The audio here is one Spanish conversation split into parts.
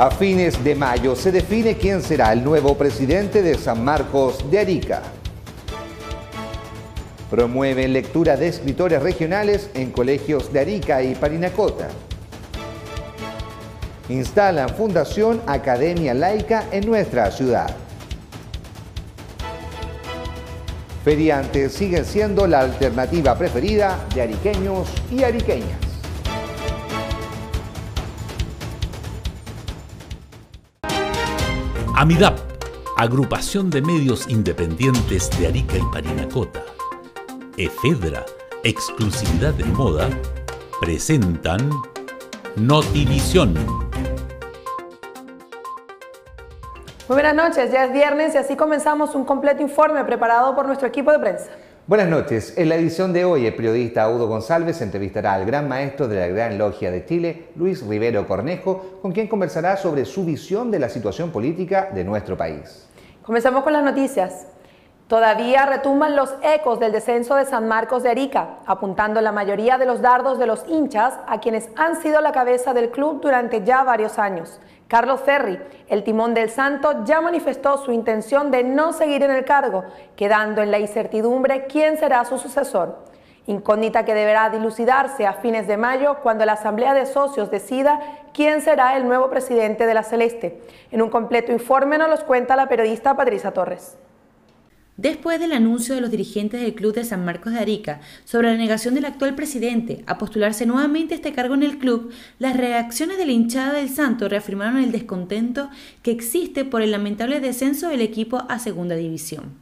A fines de mayo se define quién será el nuevo presidente de San Marcos de Arica. Promueven lectura de escritores regionales en colegios de Arica y Parinacota. Instalan Fundación Academia Laica en nuestra ciudad. Feriantes siguen siendo la alternativa preferida de ariqueños y ariqueñas. AMIDAP, Agrupación de Medios Independientes de Arica y Parinacota, EFEDRA, Exclusividad de Moda, presentan Notivisión. Muy buenas noches, ya es viernes y así comenzamos un completo informe preparado por nuestro equipo de prensa. Buenas noches. En la edición de hoy, el periodista Audo González entrevistará al gran maestro de la Gran Logia de Chile, Luis Rivero Cornejo, con quien conversará sobre su visión de la situación política de nuestro país. Comenzamos con las noticias. Todavía retumban los ecos del descenso de San Marcos de Arica, apuntando la mayoría de los dardos de los hinchas a quienes han sido la cabeza del club durante ya varios años. Carlos Ferri, el timón del Santo, ya manifestó su intención de no seguir en el cargo, quedando en la incertidumbre quién será su sucesor. Incógnita que deberá dilucidarse a fines de mayo cuando la Asamblea de Socios decida quién será el nuevo presidente de la Celeste. En un completo informe nos los cuenta la periodista Patricia Torres después del anuncio de los dirigentes del club de San Marcos de Arica sobre la negación del actual presidente a postularse nuevamente a este cargo en el club, las reacciones de la hinchada del Santo reafirmaron el descontento que existe por el lamentable descenso del equipo a segunda división.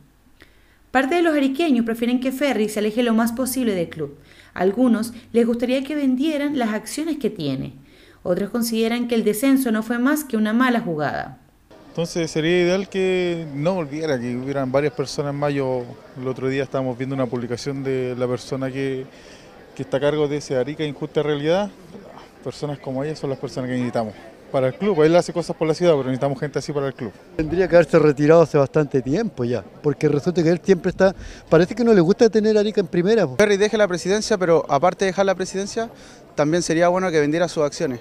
Parte de los ariqueños prefieren que Ferry se aleje lo más posible del club. Algunos les gustaría que vendieran las acciones que tiene. Otros consideran que el descenso no fue más que una mala jugada. Entonces sería ideal que no volviera, que hubieran varias personas más. Yo el otro día estábamos viendo una publicación de la persona que, está a cargo de ese Arica Injusta Realidad. Personas como ella son las personas que necesitamos para el club. Él hace cosas por la ciudad, pero necesitamos gente así para el club. Tendría que haberse retirado hace bastante tiempo ya, porque resulta que él siempre está... Parece que no le gusta tener a Arica en primera. Perry deje la presidencia, pero aparte de dejar la presidencia, también sería bueno que vendiera sus acciones.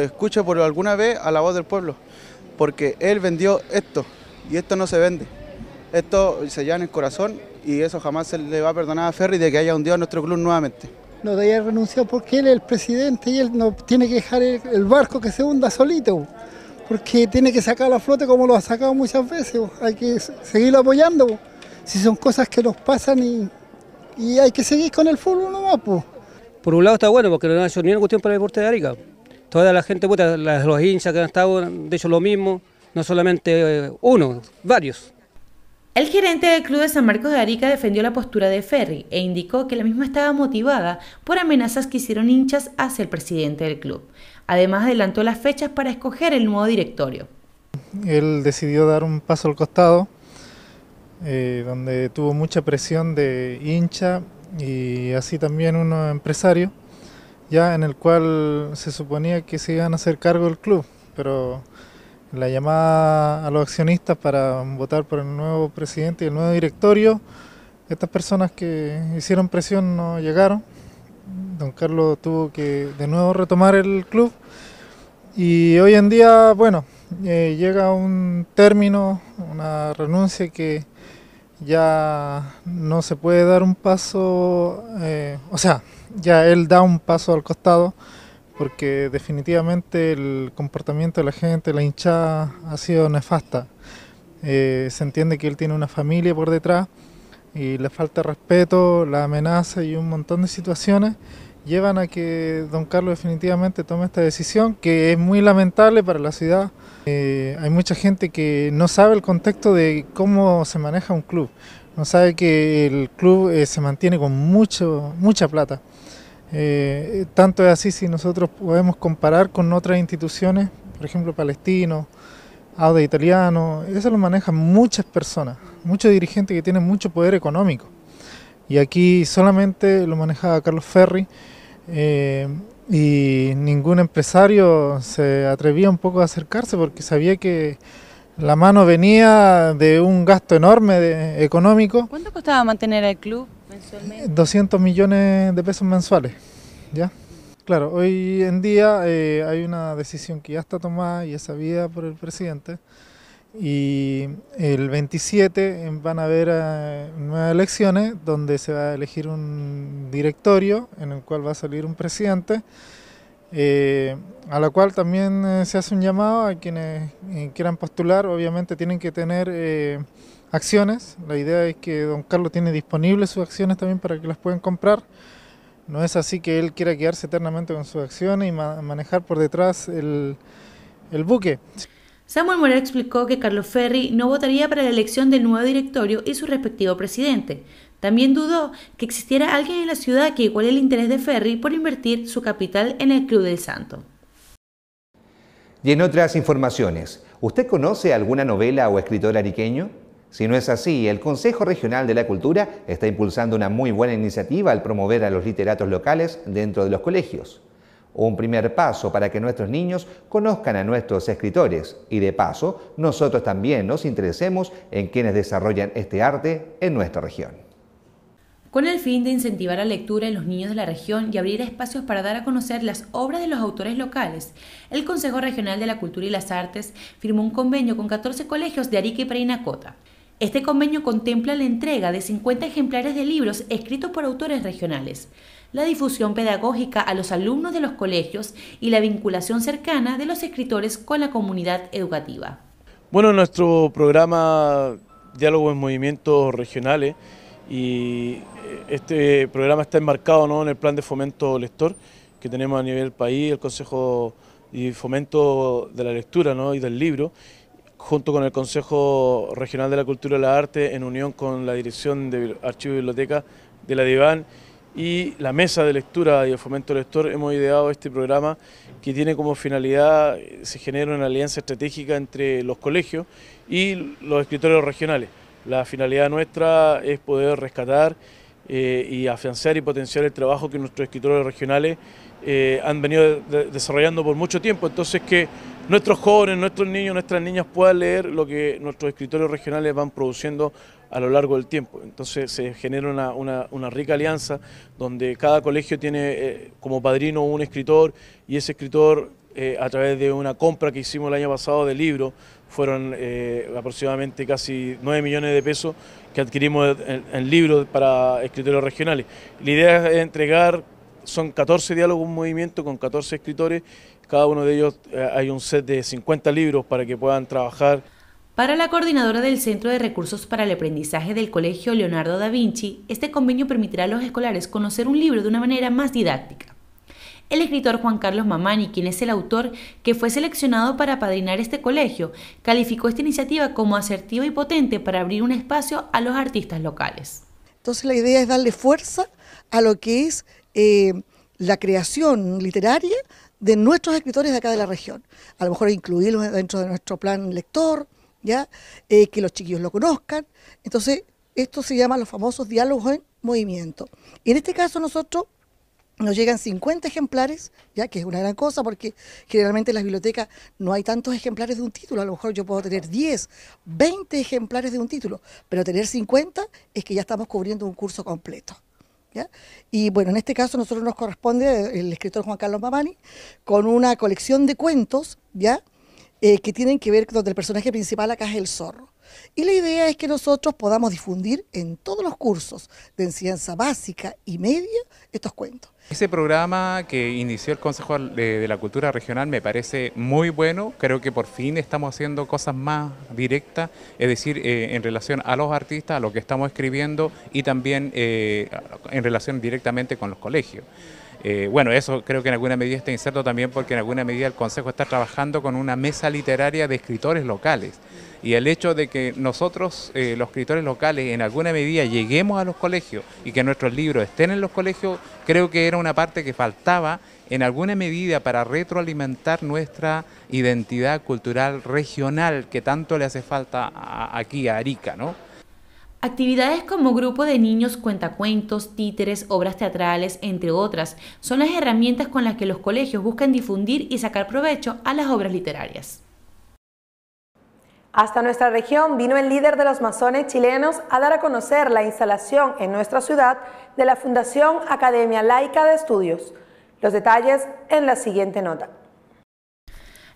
Escuche por alguna vez a la voz del pueblo porque él vendió esto y esto no se vende. Esto se lleva en el corazón y eso jamás se le va a perdonar a Ferri de que haya hundido a nuestro club nuevamente. No te haya renunciado porque él es el presidente y él no tiene que dejar el, barco que se hunda solito, porque tiene que sacar la flota como lo ha sacado muchas veces, hay que seguirlo apoyando, si son cosas que nos pasan y, hay que seguir con el fútbol nomás. Por un lado está bueno porque no ha hecho ni una cuestión para el deporte de Arica toda la gente, los hinchas que han estado, han hecho lo mismo, no solamente eh, uno, varios. El gerente del Club de San Marcos de Arica defendió la postura de Ferry e indicó que la misma estaba motivada por amenazas que hicieron hinchas hacia el presidente del club. Además adelantó las fechas para escoger el nuevo directorio. Él decidió dar un paso al costado, eh, donde tuvo mucha presión de hincha y así también unos empresarios ya en el cual se suponía que se iban a hacer cargo del club, pero la llamada a los accionistas para votar por el nuevo presidente y el nuevo directorio, estas personas que hicieron presión no llegaron. Don Carlos tuvo que de nuevo retomar el club y hoy en día, bueno, eh, llega un término, una renuncia que ya no se puede dar un paso, eh, o sea, ya él da un paso al costado porque definitivamente el comportamiento de la gente, la hinchada, ha sido nefasta. Eh, se entiende que él tiene una familia por detrás y la falta de respeto, la amenaza y un montón de situaciones llevan a que don Carlos definitivamente tome esta decisión, que es muy lamentable para la ciudad. Eh, hay mucha gente que no sabe el contexto de cómo se maneja un club. No sabe que el club eh, se mantiene con mucho, mucha plata. Eh, tanto es así si nosotros podemos comparar con otras instituciones, por ejemplo, Palestino, Auda italiano, eso lo manejan muchas personas, muchos dirigentes que tienen mucho poder económico. Y aquí solamente lo manejaba Carlos Ferri eh, y ningún empresario se atrevía un poco a acercarse porque sabía que la mano venía de un gasto enorme económico. ¿Cuánto costaba mantener al club mensualmente? 200 millones de pesos mensuales, ¿ya? Claro, hoy en día eh, hay una decisión que ya está tomada y es sabida por el presidente y el 27 van a haber eh, nuevas elecciones donde se va a elegir un directorio en el cual va a salir un presidente eh, a la cual también eh, se hace un llamado a quienes eh, quieran postular, obviamente tienen que tener eh, acciones, la idea es que don Carlos tiene disponibles sus acciones también para que las puedan comprar, no es así que él quiera quedarse eternamente con sus acciones y manejar por detrás el, el buque. Samuel Morel explicó que Carlos Ferri no votaría para la elección del nuevo directorio y su respectivo presidente. También dudó que existiera alguien en la ciudad que iguale el interés de Ferri por invertir su capital en el Club del Santo. Y en otras informaciones, ¿usted conoce alguna novela o escritor ariqueño? Si no es así, el Consejo Regional de la Cultura está impulsando una muy buena iniciativa al promover a los literatos locales dentro de los colegios un primer paso para que nuestros niños conozcan a nuestros escritores y de paso nosotros también nos interesemos en quienes desarrollan este arte en nuestra región. Con el fin de incentivar la lectura en los niños de la región y abrir espacios para dar a conocer las obras de los autores locales, el Consejo Regional de la Cultura y las Artes firmó un convenio con 14 colegios de Arica y Parinacota. Este convenio contempla la entrega de 50 ejemplares de libros escritos por autores regionales, la difusión pedagógica a los alumnos de los colegios y la vinculación cercana de los escritores con la comunidad educativa. Bueno, nuestro programa Diálogo en Movimientos Regionales y eh, este programa está enmarcado ¿no? en el plan de fomento lector que tenemos a nivel país, el Consejo y Fomento de la Lectura y del Libro junto con el Consejo Regional de la Cultura y la Arte, en unión con la Dirección de Archivo y Biblioteca de la DIVAN y la Mesa de Lectura y el Fomento Lector, hemos ideado este programa que tiene como finalidad, eh, se genera una alianza estratégica entre los colegios y los escritores regionales. La finalidad nuestra es poder rescatar eh, y afianzar y potenciar el trabajo que nuestros escritores regionales eh, han venido desarrollando por mucho tiempo. Entonces que nuestros jóvenes, nuestros niños, nuestras niñas puedan leer lo que nuestros escritorios regionales van produciendo a lo largo del tiempo. Entonces se genera una, rica alianza donde cada colegio tiene eh, como padrino un escritor y ese escritor eh, a través de una compra que hicimos el año pasado de libros, fueron eh, aproximadamente casi 9 millones de pesos que adquirimos en, libros para escritores regionales. La idea es entregar, son 14 diálogos, un movimiento con 14 escritores cada uno de ellos eh, hay un set de 50 libros para que puedan trabajar. Para la coordinadora del Centro de Recursos para el Aprendizaje del Colegio Leonardo da Vinci, este convenio permitirá a los escolares conocer un libro de una manera más didáctica. El escritor Juan Carlos Mamani, quien es el autor que fue seleccionado para padrinar este colegio, calificó esta iniciativa como asertiva y potente para abrir un espacio a los artistas locales. Entonces la idea es darle fuerza a lo que es eh, la creación literaria de nuestros escritores de acá de la región. A lo mejor incluirlos dentro de nuestro plan lector, ¿ya? Eh, que los chiquillos lo conozcan. Entonces, esto se llama los famosos diálogos en movimiento. Y en este caso nosotros nos llegan 50 ejemplares, ya que es una gran cosa porque generalmente en las bibliotecas no hay tantos ejemplares de un título, a lo mejor yo puedo tener 10, 20 ejemplares de un título, pero tener 50 es que ya estamos cubriendo un curso completo. Y bueno, en este caso nosotros nos corresponde el escritor Juan Carlos Mamani con una colección de cuentos, ¿ya? Eh, que tienen que ver con el personaje principal acá es el zorro. Y la idea es que nosotros podamos difundir en todos los cursos de enseñanza básica y media estos cuentos. Ese programa que inició el Consejo de, la Cultura Regional me parece muy bueno. Creo que por fin estamos haciendo cosas más directas, es decir, eh, en relación a los artistas, a lo que estamos escribiendo y también eh, en relación directamente con los colegios. Eh, bueno, eso creo que en alguna medida está inserto también porque en alguna medida el Consejo está trabajando con una mesa literaria de escritores locales. Y el hecho de que nosotros, eh, los escritores locales, en alguna medida lleguemos a los colegios y que nuestros libros estén en los colegios, creo que era una parte que faltaba en alguna medida para retroalimentar nuestra identidad cultural regional que tanto le hace falta aquí a Arica, ¿no? Actividades como grupo de niños, cuentacuentos, títeres, obras teatrales, entre otras, son las herramientas con las que los colegios buscan difundir y sacar provecho a las obras literarias. Hasta nuestra región vino el líder de los masones chilenos a dar a conocer la instalación en nuestra ciudad de la Fundación Academia Laica de Estudios. Los detalles en la siguiente nota.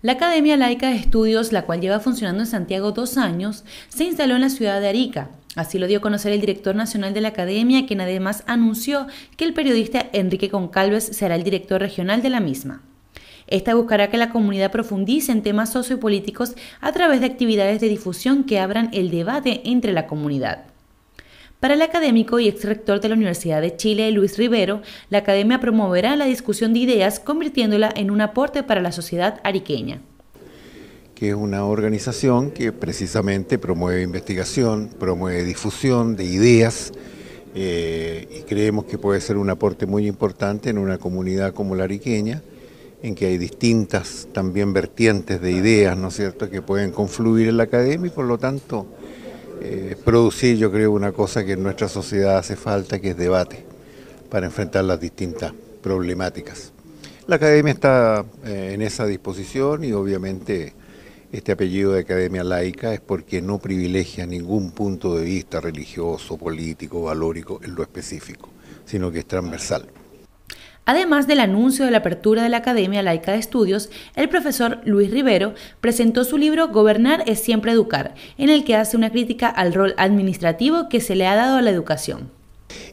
La Academia Laica de Estudios, la cual lleva funcionando en Santiago dos años, se instaló en la ciudad de Arica. Así lo dio a conocer el director nacional de la academia, quien además anunció que el periodista Enrique Concalves será el director regional de la misma. Esta buscará que la comunidad profundice en temas sociopolíticos a través de actividades de difusión que abran el debate entre la comunidad. Para el académico y ex rector de la Universidad de Chile, Luis Rivero, la academia promoverá la discusión de ideas convirtiéndola en un aporte para la sociedad ariqueña. Que es una organización que precisamente promueve investigación, promueve difusión de ideas eh, y creemos que puede ser un aporte muy importante en una comunidad como la ariqueña en que hay distintas también vertientes de ideas, ¿no es cierto?, que pueden confluir en la academia y por lo tanto eh, producir, yo creo, una cosa que en nuestra sociedad hace falta, que es debate, para enfrentar las distintas problemáticas. La academia está eh, en esa disposición y obviamente este apellido de academia laica es porque no privilegia ningún punto de vista religioso, político, valórico en lo específico, sino que es transversal. Además del anuncio de la apertura de la Academia Laica de Estudios, el profesor Luis Rivero presentó su libro Gobernar es siempre educar, en el que hace una crítica al rol administrativo que se le ha dado a la educación.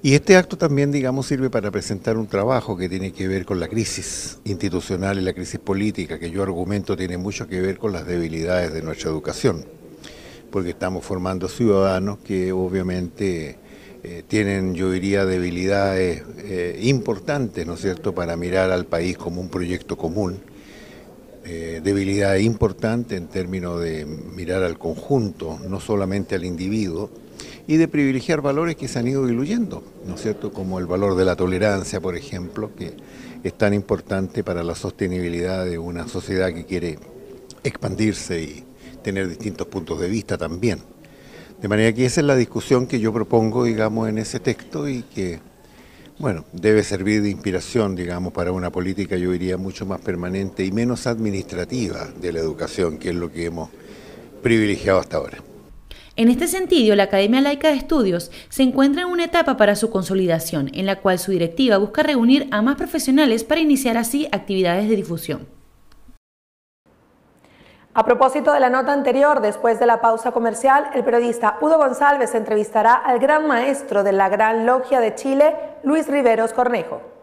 Y este acto también, digamos, sirve para presentar un trabajo que tiene que ver con la crisis institucional y la crisis política, que yo argumento tiene mucho que ver con las debilidades de nuestra educación, porque estamos formando ciudadanos que obviamente eh, tienen, yo diría, debilidades eh, importantes, ¿no es cierto?, para mirar al país como un proyecto común. Eh, debilidad importante en términos de mirar al conjunto, no solamente al individuo, y de privilegiar valores que se han ido diluyendo, ¿no es cierto?, como el valor de la tolerancia, por ejemplo, que es tan importante para la sostenibilidad de una sociedad que quiere expandirse y tener distintos puntos de vista también. De manera que esa es la discusión que yo propongo, digamos, en ese texto y que, bueno, debe servir de inspiración, digamos, para una política, yo diría, mucho más permanente y menos administrativa de la educación, que es lo que hemos privilegiado hasta ahora. En este sentido, la Academia Laica de Estudios se encuentra en una etapa para su consolidación, en la cual su directiva busca reunir a más profesionales para iniciar así actividades de difusión. A propósito de la nota anterior, después de la pausa comercial, el periodista Udo González entrevistará al gran maestro de la Gran Logia de Chile, Luis Riveros Cornejo.